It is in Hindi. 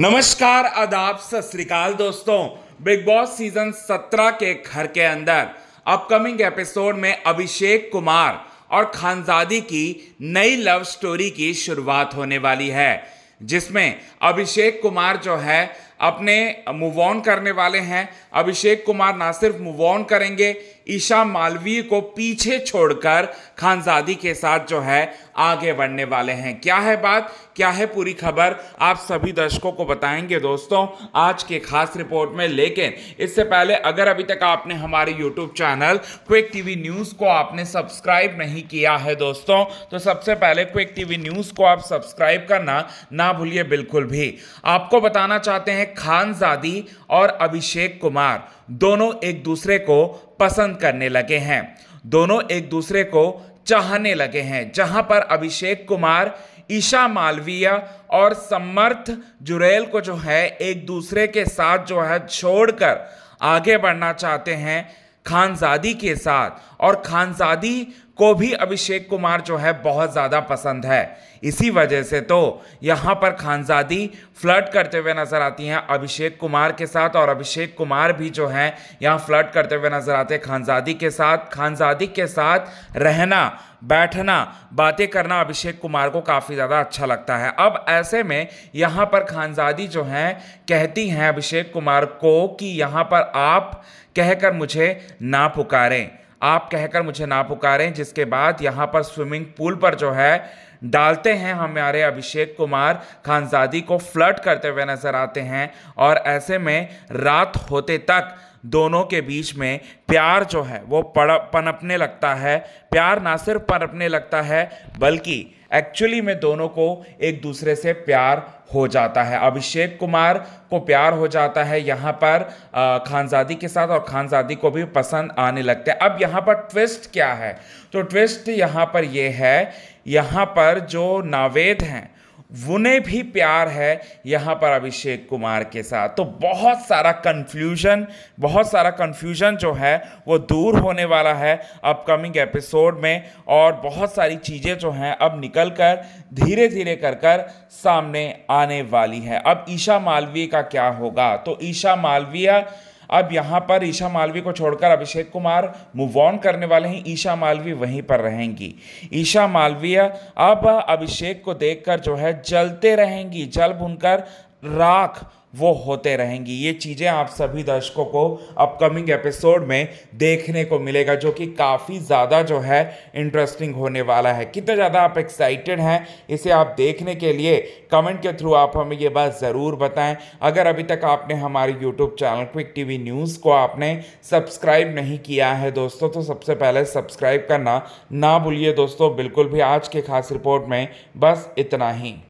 नमस्कार आदाब सत श्रीकाल दोस्तों बिग बॉस सीजन 17 के घर के अंदर अपकमिंग एपिसोड में अभिषेक कुमार और खानजादी की नई लव स्टोरी की शुरुआत होने वाली है जिसमें अभिषेक कुमार जो है अपने मूव ऑन करने वाले हैं अभिषेक कुमार ना सिर्फ मूव ऑन करेंगे ईशा मालवीय को पीछे छोड़कर खानजादी के साथ जो है आगे बढ़ने वाले हैं क्या है बात क्या है पूरी खबर आप सभी दर्शकों को बताएंगे दोस्तों आज के खास रिपोर्ट में लेकिन इससे पहले अगर अभी तक आपने हमारे YouTube channel quick TV news को आपने सब्सक्राइब नहीं किया है दोस्तों तो सबसे पहले क्विक टीवी न्यूज़ को आप सब्सक्राइब करना ना भूलिए बिल्कुल भी आपको बताना चाहते हैं खानजादी और अभिषेक कुमार दोनों एक दूसरे को पसंद करने लगे हैं दोनों एक दूसरे को चाहने लगे हैं जहां पर अभिषेक कुमार ईशा मालवीय और समर्थ जुरेल को जो है एक दूसरे के साथ जो है छोड़कर आगे बढ़ना चाहते हैं खानजादी के साथ और खानजादी को भी अभिषेक कुमार जो है बहुत ज़्यादा पसंद है इसी वजह से तो यहाँ पर खानजादी फ्लर्ट करते हुए नज़र आती हैं अभिषेक कुमार के साथ और अभिषेक कुमार भी जो हैं यहाँ फ्लर्ट करते हुए नज़र आते हैं खानजादी के साथ खानजादी के साथ रहना बैठना बातें करना अभिषेक कुमार को काफ़ी ज़्यादा अच्छा लगता है अब ऐसे में यहाँ पर खानजादी जो हैं कहती हैं अभिषेक कुमार को कि यहाँ पर आप कहकर मुझे ना पुकारें आप कहकर मुझे ना पुकारें जिसके बाद यहाँ पर स्विमिंग पूल पर जो है डालते हैं हमारे अभिषेक कुमार खानजादी को फ्लर्ट करते हुए नजर आते हैं और ऐसे में रात होते तक दोनों के बीच में प्यार जो है वो पड़ पनपने लगता है प्यार ना सिर्फ पनपने लगता है बल्कि एक्चुअली में दोनों को एक दूसरे से प्यार हो जाता है अभिषेक कुमार को प्यार हो जाता है यहाँ पर खानजादी के साथ और खानजादी को भी पसंद आने लगते हैं अब यहाँ पर ट्विस्ट क्या है तो ट्विस्ट यहाँ पर ये यह है यहाँ पर जो नावेद हैं उन्हें भी प्यार है यहाँ पर अभिषेक कुमार के साथ तो बहुत सारा कन्फ्यूजन बहुत सारा कन्फ्यूजन जो है वो दूर होने वाला है अपकमिंग एपिसोड में और बहुत सारी चीज़ें जो हैं अब निकल कर धीरे धीरे कर कर सामने आने वाली है अब ईशा मालवीय का क्या होगा तो ईशा मालवीय अब यहाँ पर ईशा मालवी को छोड़कर अभिषेक कुमार मूव ऑन करने वाले हैं ईशा मालवी वहीं पर रहेंगी ईशा मालवीय अब अभिषेक को देखकर जो है जलते रहेंगी जल भुनकर राख वो होते रहेंगी ये चीज़ें आप सभी दर्शकों को अपकमिंग एपिसोड में देखने को मिलेगा जो कि काफ़ी ज़्यादा जो है इंटरेस्टिंग होने वाला है कितना ज़्यादा आप एक्साइटेड हैं इसे आप देखने के लिए कमेंट के थ्रू आप हमें ये बात ज़रूर बताएं अगर अभी तक आपने हमारे YouTube channel quick TV news को आपने सब्सक्राइब नहीं किया है दोस्तों तो सबसे पहले सब्सक्राइब करना ना भूलिए दोस्तों बिल्कुल भी आज के खास रिपोर्ट में बस इतना ही